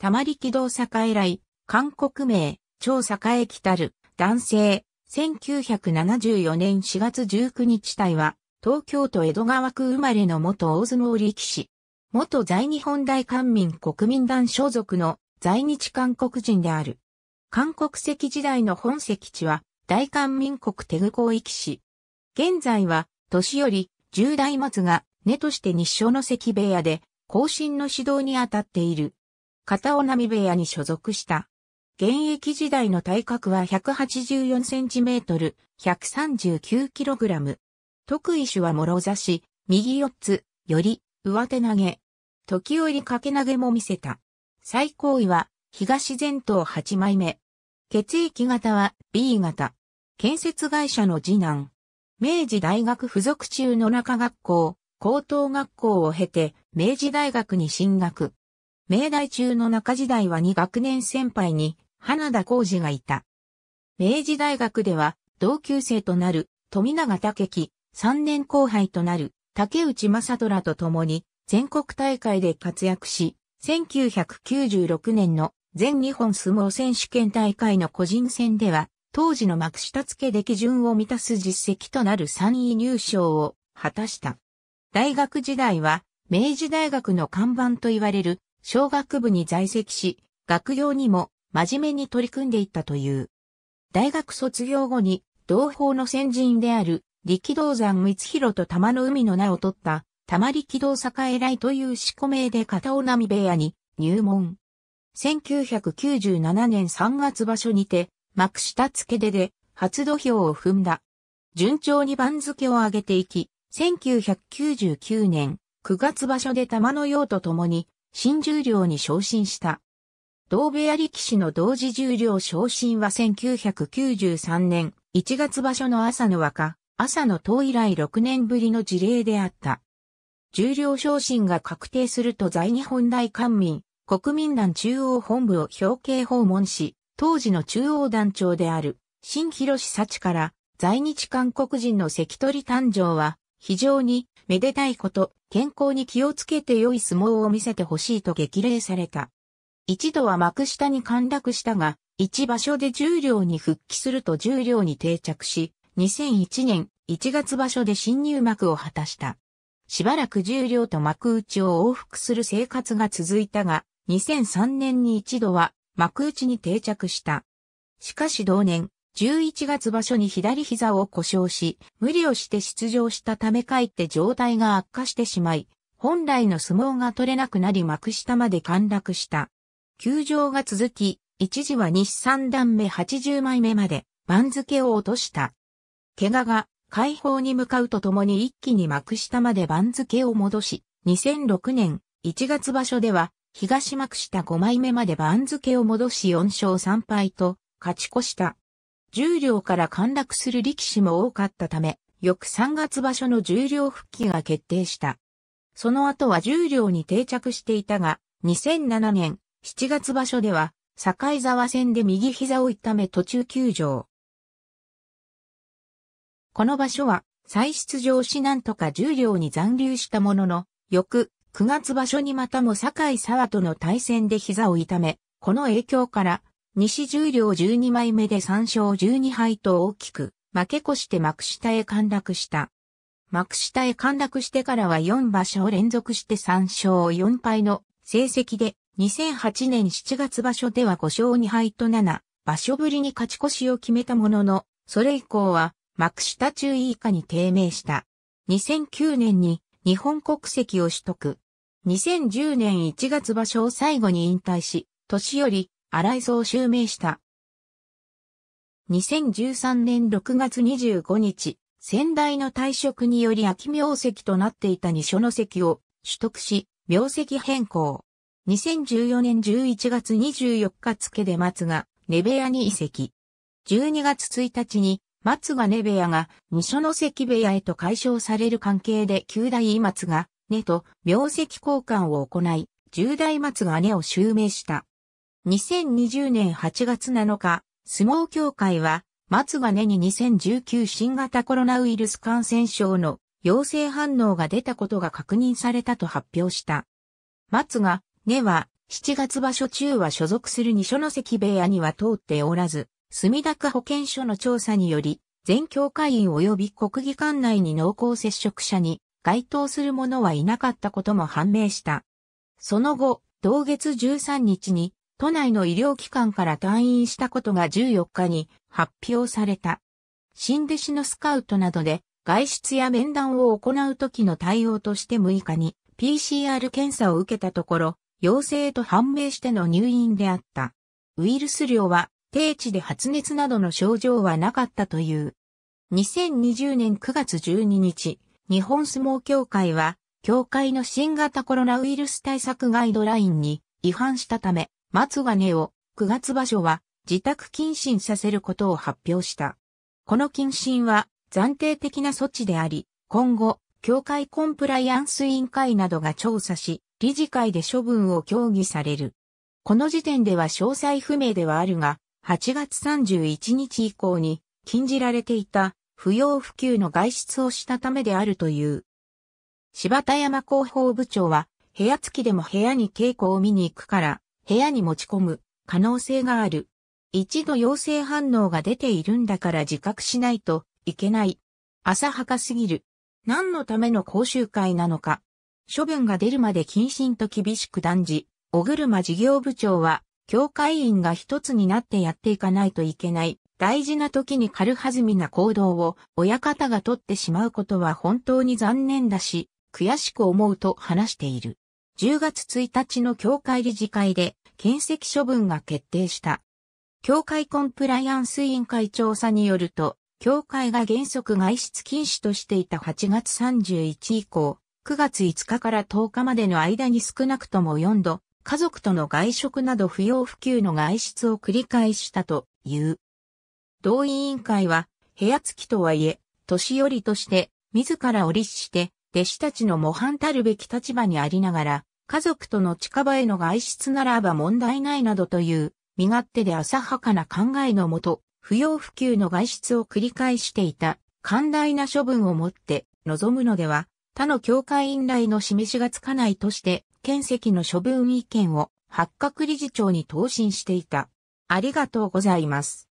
たまり軌道栄来、韓国名、超栄来たる、男性、1974年4月19日体は、東京都江戸川区生まれの元大相撲力士。元在日本大官民国民団所属の在日韓国人である。韓国籍時代の本籍地は大韓民国手具公域市。現在は年寄り十大代末が根として日照の関部屋で後進の指導に当たっている。片尾波部屋に所属した。現役時代の体格は 184cm、139kg。得意種は諸差し、右四つ、より、上手投げ。時折掛け投げも見せた。最高位は、東前頭8枚目。血液型は B 型。建設会社の次男。明治大学附属中の中学校、高等学校を経て、明治大学に進学。明大中の中時代は2学年先輩に花田浩二がいた。明治大学では同級生となる富永武樹、3年後輩となる竹内正虎と共に全国大会で活躍し、1996年の全日本相撲選手権大会の個人戦では、当時の幕下付け出来順を満たす実績となる3位入賞を果たした。大学時代は、明治大学の看板と言われる小学部に在籍し、学業にも真面目に取り組んでいったという。大学卒業後に、同胞の先人である、力道山光弘と玉の海の名を取った、玉力道栄来という四股名で片尾波部屋に入門。1997年3月場所にて、幕下付けでで初土俵を踏んだ。順調に番付を上げていき、1999年9月場所で玉の用と共に新十両に昇進した。同部屋力士の同時十両昇進は1993年1月場所の朝の若、朝の党以来6年ぶりの事例であった。十両昇進が確定すると在日本大官民、国民団中央本部を表敬訪問し、当時の中央団長である、新広志幸から、在日韓国人の関取誕生は、非常に、めでたいこと、健康に気をつけて良い相撲を見せてほしいと激励された。一度は幕下に陥落したが、一場所で十両に復帰すると十両に定着し、2001年1月場所で新入幕を果たした。しばらく十両と幕内を往復する生活が続いたが、2003年に一度は幕内に定着した。しかし同年、11月場所に左膝を故障し、無理をして出場したため帰って状態が悪化してしまい、本来の相撲が取れなくなり幕下まで陥落した。休場が続き、一時は西三段目80枚目まで番付を落とした。怪我が解放に向かうとともに一気に幕下まで番付を戻し、2006年1月場所では東幕下5枚目まで番付を戻し4勝3敗と勝ち越した。重量から陥落する力士も多かったため、翌3月場所の重量復帰が決定した。その後は重量に定着していたが、2007年7月場所では、境沢戦で右膝を痛め途中休場。この場所は、再出場しなんとか重量に残留したものの、翌9月場所にまたも境沢との対戦で膝を痛め、この影響から西十両12枚目で3勝12敗と大きく、負け越して幕下へ陥落した。幕下へ陥落してからは4場所連続して3勝4敗の成績で、2008年7月場所では5勝2敗と7、場所ぶりに勝ち越しを決めたものの、それ以降は幕下中位以下に低迷した。2009年に日本国籍を取得。2010年1月場所を最後に引退し、年より荒井荘襲名した。2013年6月25日、先代の退職により秋名跡となっていた二所の席を取得し、名跡変更。2014年11月24日付で松が、ネベ屋に移籍。12月1日に、松がネベ屋が二所の石部屋へと解消される関係で九代松が、根と名跡交換を行い、十代松が根を襲名した。2020年8月7日、相撲協会は、松が根に2019新型コロナウイルス感染症の陽性反応が出たことが確認されたと発表した。松が、根は、7月場所中は所属する二所ノ関部屋には通っておらず、墨田区保健所の調査により、全協会員及び国技館内に濃厚接触者に該当する者はいなかったことも判明した。その後、同月13日に都内の医療機関から退院したことが14日に発表された。新弟子のスカウトなどで外出や面談を行う時の対応として6日に PCR 検査を受けたところ、陽性と判明しての入院であった。ウイルス量は低地で発熱などの症状はなかったという。2020年9月12日、日本相撲協会は、協会の新型コロナウイルス対策ガイドラインに違反したため、松金を9月場所は自宅謹慎させることを発表した。この謹慎は暫定的な措置であり、今後、協会コンプライアンス委員会などが調査し、理事会で処分を協議される。この時点では詳細不明ではあるが、8月31日以降に禁じられていた不要不急の外出をしたためであるという。柴田山広報部長は部屋付きでも部屋に稽古を見に行くから部屋に持ち込む可能性がある。一度陽性反応が出ているんだから自覚しないといけない。浅はかすぎる。何のための講習会なのか。処分が出るまで謹慎と厳しく断じ、小車事業部長は、教会員が一つになってやっていかないといけない。大事な時に軽はずみな行動を親方が取ってしまうことは本当に残念だし、悔しく思うと話している。10月1日の教会理事会で検責処分が決定した。協会コンプライアンス委員会調査によると、協会が原則外出禁止としていた8月31以降、9月5日から10日までの間に少なくとも4度、家族との外食など不要不急の外出を繰り返したという。同委員会は、部屋付きとはいえ、年寄りとして、自らを律して、弟子たちの模範たるべき立場にありながら、家族との近場への外出ならば問題ないなどという、身勝手で浅はかな考えのもと、不要不急の外出を繰り返していた、寛大な処分をもって望むのでは、他の教会員来の示しがつかないとして、県籍の処分意見を八角理事長に答申していた。ありがとうございます。